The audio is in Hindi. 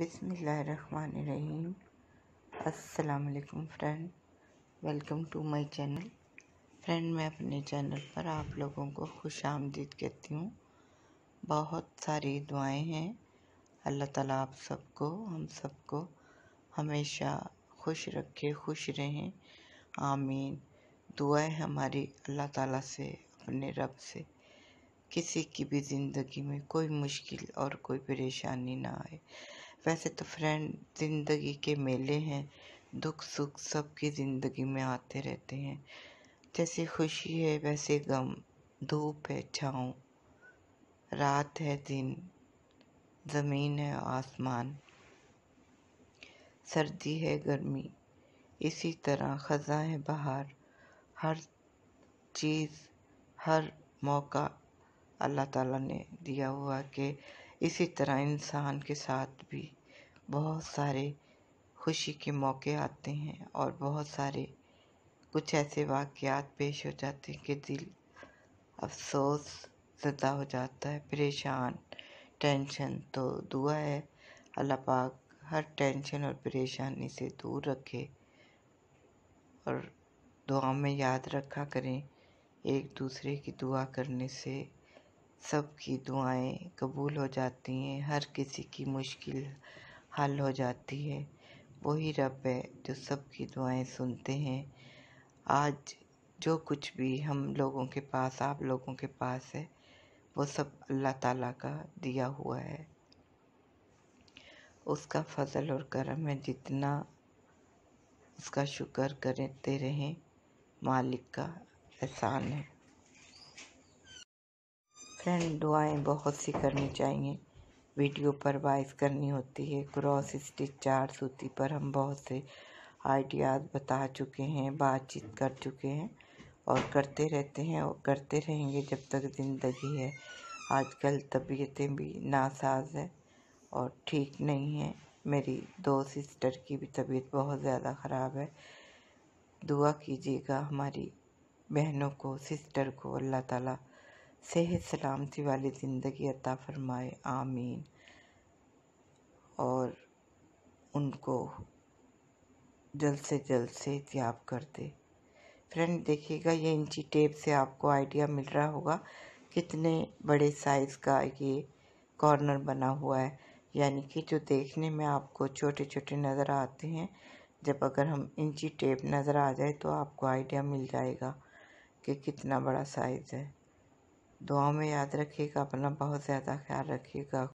बिसमीम वालेकुम friend welcome to my channel friend मैं अपने चैनल पर आप लोगों को खुश आमदीद कहती हूँ बहुत सारी दुआएं हैं अल्लाह ताला आप सबको हम सबको हमेशा खुश रखे खुश रहें आमीन दुआएं हमारी अल्लाह ताला से अपने रब से किसी की भी ज़िंदगी में कोई मुश्किल और कोई परेशानी ना आए वैसे तो फ्रेंड ज़िंदगी के मेले हैं दुख सुख सबकी ज़िंदगी में आते रहते हैं जैसे खुशी है वैसे गम धूप है छाँव रात है दिन ज़मीन है आसमान सर्दी है गर्मी इसी तरह ख़ज़ा है बहार हर चीज़ हर मौका अल्लाह ताला ने दिया हुआ कि इसी तरह इंसान के साथ भी बहुत सारे खुशी के मौके आते हैं और बहुत सारे कुछ ऐसे वाक़ पेश हो जाते हैं कि दिल अफ़सोस ज़दा हो जाता है परेशान टेंशन तो दुआ है अल्लाह पाक हर टेंशन और परेशानी से दूर रखे और दुआ में याद रखा करें एक दूसरे की दुआ करने से सबकी दुआएं कबूल हो जाती हैं हर किसी की मुश्किल हल हो जाती है वही रब है जो सबकी दुआएं सुनते हैं आज जो कुछ भी हम लोगों के पास आप लोगों के पास है वो सब अल्लाह ताला का दिया हुआ है उसका फजल और करम है जितना उसका शुक्र करते रहें मालिक का एहसान है फ्रेंड दुआएं बहुत सी करनी चाहिए वीडियो पर वाइस करनी होती है क्रॉस स्टिच चार सूती पर हम बहुत से आइडियाज़ बता चुके हैं बातचीत कर चुके हैं और करते रहते हैं और करते रहेंगे जब तक ज़िंदगी है आजकल तबीयतें भी नासाज है और ठीक नहीं है मेरी दो सिस्टर की भी तबीयत बहुत ज़्यादा ख़राब है दुआ कीजिएगा हमारी बहनों को सिस्टर को अल्लाह ताला सेहत सलामती वाली ज़िंदगी अता फ़रमाए आमीन और उनको जल्द से जल्द सेहतियाब कर दे फ्रेंड देखिएगा ये इंची टेप से आपको आइडिया मिल रहा होगा कितने बड़े साइज़ का ये कॉर्नर बना हुआ है यानी कि जो देखने में आपको छोटे छोटे नज़र आते हैं जब अगर हम इंची टेप नज़र आ जाए तो आपको आइडिया मिल जाएगा कि कितना बड़ा साइज़ है दुआओं में याद रखिएगा अपना बहुत ज़्यादा ख्याल रखिएगा